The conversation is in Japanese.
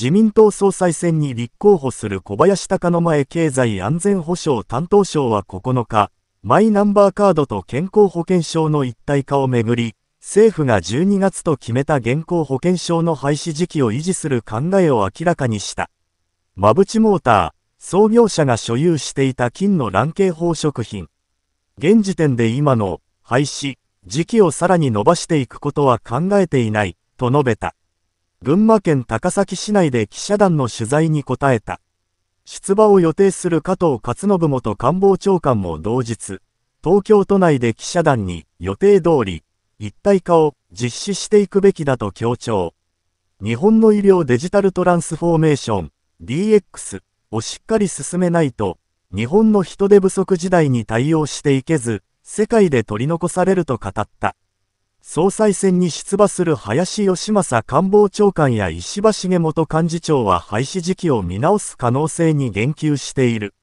自民党総裁選に立候補する小林隆の前経済安全保障担当省は9日、マイナンバーカードと健康保険証の一体化をめぐり、政府が12月と決めた現行保険証の廃止時期を維持する考えを明らかにした。マブチモーター、創業者が所有していた金の乱、系宝飾品。現時点で今の廃止、時期をさらに伸ばしていくことは考えていない、と述べた。群馬県高崎市内で記者団の取材に答えた。出馬を予定する加藤勝信元官房長官も同日、東京都内で記者団に予定通り一体化を実施していくべきだと強調。日本の医療デジタルトランスフォーメーション DX をしっかり進めないと、日本の人手不足時代に対応していけず、世界で取り残されると語った。総裁選に出馬する林芳正官房長官や石破茂元幹事長は廃止時期を見直す可能性に言及している。